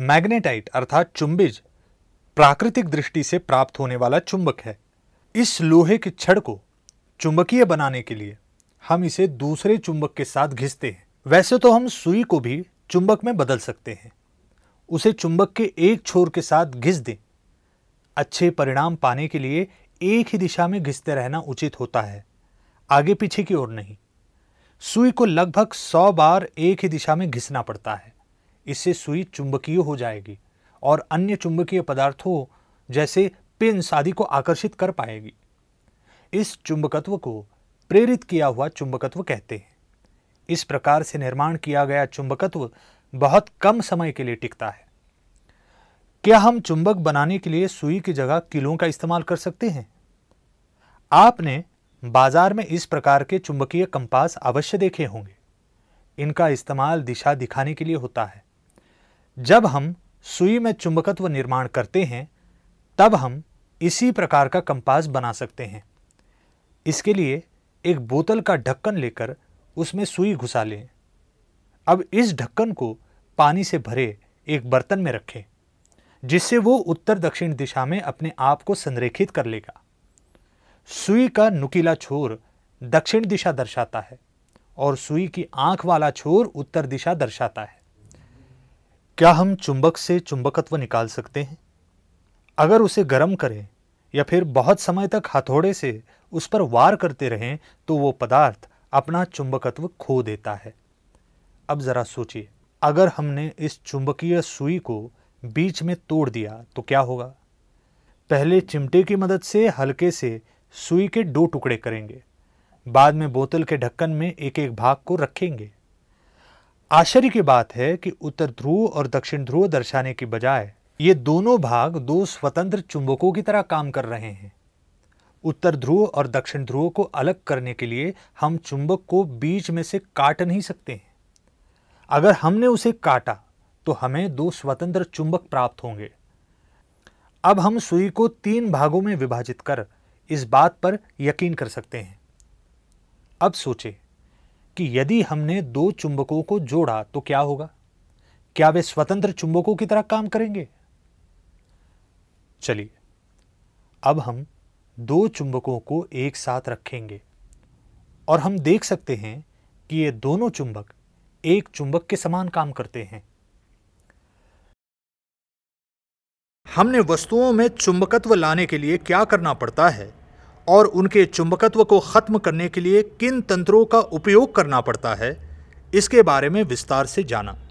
magnetite अर्थात चुंबिज प्राकृतिक दृष्टि से प्राप्त होने वाला चुंबक है इस लोहे के छड़ को चुंबकीय बनाने के लिए हम इसे दूसरे चुंबक के साथ घिसते हैं वैसे तो हम सुई को भी चुंबक में बदल सकते हैं उसे चुंबक के एक छोर के साथ घिस दें अच्छे परिणाम पाने के लिए एक ही दिशा में घिसते रहना उचित होता है आगे पीछे की ओर नहीं सुई को लगभग सौ बार एक ही दिशा में घिसना पड़ता है इससे सुई चुंबकीय हो जाएगी और अन्य चुंबकीय पदार्थों जैसे पिन आदि को आकर्षित कर पाएगी इस चुंबकत्व को प्रेरित किया हुआ चुंबकत्व कहते हैं इस प्रकार से निर्माण किया गया चुंबकत्व बहुत कम समय के लिए टिकता है क्या हम चुंबक बनाने के लिए सुई की जगह किलों का इस्तेमाल कर सकते हैं आपने बाजार में इस प्रकार के चुंबकीय कंपास अवश्य देखे होंगे इनका इस्तेमाल दिशा दिखाने के लिए होता है जब हम सुई में चुंबकत्व निर्माण करते हैं तब हम इसी प्रकार का कंपास बना सकते हैं इसके लिए एक बोतल का ढक्कन लेकर उसमें सुई घुसा लें अब इस ढक्कन को पानी से भरे एक बर्तन में रखें जिससे वो उत्तर दक्षिण दिशा में अपने आप को संरेखित कर लेगा सुई का नुकीला छोर दक्षिण दिशा दर्शाता है और सुई की आंख वाला छोर उत्तर दिशा दर्शाता है क्या हम चुंबक से चुंबकत्व निकाल सकते हैं अगर उसे गर्म करें या फिर बहुत समय तक हथौड़े से उस पर वार करते रहें तो वो पदार्थ अपना चुंबकत्व खो देता है अब ज़रा सोचिए अगर हमने इस चुंबकीय सुई को बीच में तोड़ दिया तो क्या होगा पहले चिमटे की मदद से हल्के से सुई के दो टुकड़े करेंगे बाद में बोतल के ढक्कन में एक एक भाग को रखेंगे आश्चर्य की बात है कि उत्तर ध्रुव और दक्षिण ध्रुव दर्शाने की बजाय ये दोनों भाग दो स्वतंत्र चुंबकों की तरह काम कर रहे हैं उत्तर ध्रुव और दक्षिण ध्रुव को अलग करने के लिए हम चुंबक को बीच में से काट नहीं सकते हैं अगर हमने उसे काटा तो हमें दो स्वतंत्र चुंबक प्राप्त होंगे अब हम सुई को तीन भागों में विभाजित कर इस बात पर यकीन कर सकते हैं अब सोचें कि यदि हमने दो चुंबकों को जोड़ा तो क्या होगा क्या वे स्वतंत्र चुंबकों की तरह काम करेंगे चलिए अब हम दो चुंबकों को एक साथ रखेंगे और हम देख सकते हैं कि ये दोनों चुंबक एक चुंबक के समान काम करते हैं हमने वस्तुओं में चुंबकत्व लाने के लिए क्या करना पड़ता है और उनके चुंबकत्व को खत्म करने के लिए किन तंत्रों का उपयोग करना पड़ता है इसके बारे में विस्तार से जाना